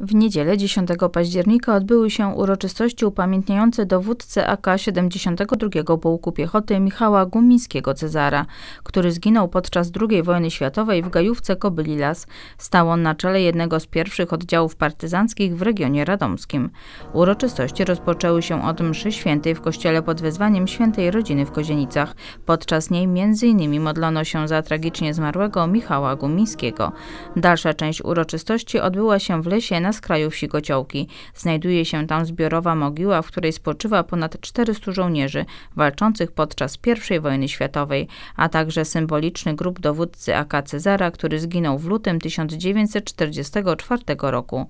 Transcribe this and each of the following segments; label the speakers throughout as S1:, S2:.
S1: W niedzielę 10 października odbyły się uroczystości upamiętniające dowódcę AK 72 Pułku Piechoty Michała Gumińskiego Cezara, który zginął podczas II wojny światowej w gajówce Kobyli Las. Stał on na czele jednego z pierwszych oddziałów partyzanckich w regionie radomskim. Uroczystości rozpoczęły się od mszy świętej w kościele pod wezwaniem świętej rodziny w Kozienicach. Podczas niej m.in. modlono się za tragicznie zmarłego Michała Gumińskiego. Dalsza część uroczystości odbyła się w lesie na skraju wsi Gociołki. Znajduje się tam zbiorowa mogiła, w której spoczywa ponad 400 żołnierzy walczących podczas I wojny światowej, a także symboliczny grób dowódcy AK Cezara, który zginął w lutym 1944 roku.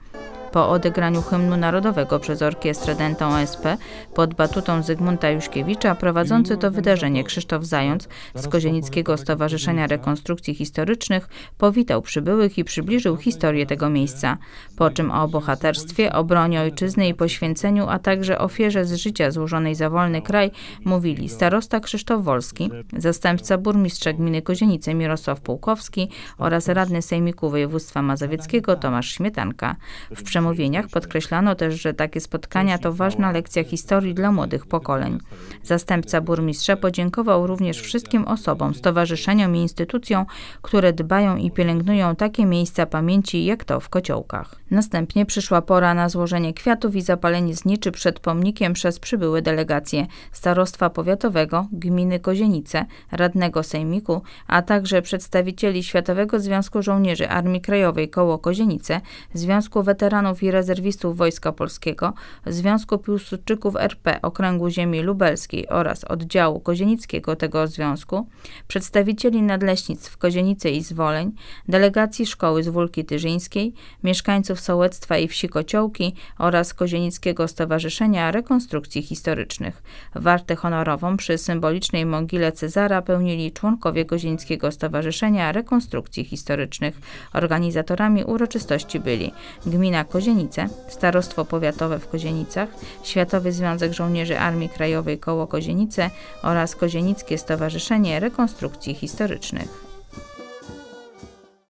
S1: Po odegraniu hymnu narodowego przez orkiestrę Dentą OSP pod batutą Zygmunta Juszkiewicza prowadzący to wydarzenie Krzysztof Zając z Kozienickiego Stowarzyszenia Rekonstrukcji Historycznych powitał przybyłych i przybliżył historię tego miejsca, po czym o bohaterstwie, obronie ojczyzny i poświęceniu, a także ofierze z życia złożonej za wolny kraj mówili starosta Krzysztof Wolski, zastępca burmistrza gminy Kozienice Mirosław Pułkowski oraz radny Sejmiku Województwa Mazowieckiego Tomasz Śmietanka. W przemówieniach podkreślano też, że takie spotkania to ważna lekcja historii dla młodych pokoleń. Zastępca burmistrza podziękował również wszystkim osobom, stowarzyszeniom i instytucjom, które dbają i pielęgnują takie miejsca pamięci jak to w Kociołkach. Następnie przyszła pora na złożenie kwiatów i zapalenie zniczy przed pomnikiem przez przybyłe delegacje starostwa powiatowego, gminy Kozienice, radnego sejmiku, a także przedstawicieli Światowego Związku Żołnierzy Armii Krajowej koło Kozienice, Związku Weteranów weteranów i rezerwistów Wojska Polskiego, Związku Piłsudczyków RP Okręgu Ziemi Lubelskiej oraz oddziału kozienickiego tego związku, przedstawicieli nadleśnictw Kozienice Kozienicy i Zwoleń, delegacji szkoły z Wólki Tyżyńskiej, mieszkańców sołectwa i wsi Kociołki oraz Kozienickiego Stowarzyszenia Rekonstrukcji Historycznych. Wartę honorową przy symbolicznej mogile Cezara pełnili członkowie Kozienickiego Stowarzyszenia Rekonstrukcji Historycznych. Organizatorami uroczystości byli gmina Kozienice, Starostwo Powiatowe w Kozienicach, Światowy Związek Żołnierzy Armii Krajowej koło Kozienice oraz Kozienickie Stowarzyszenie Rekonstrukcji Historycznych.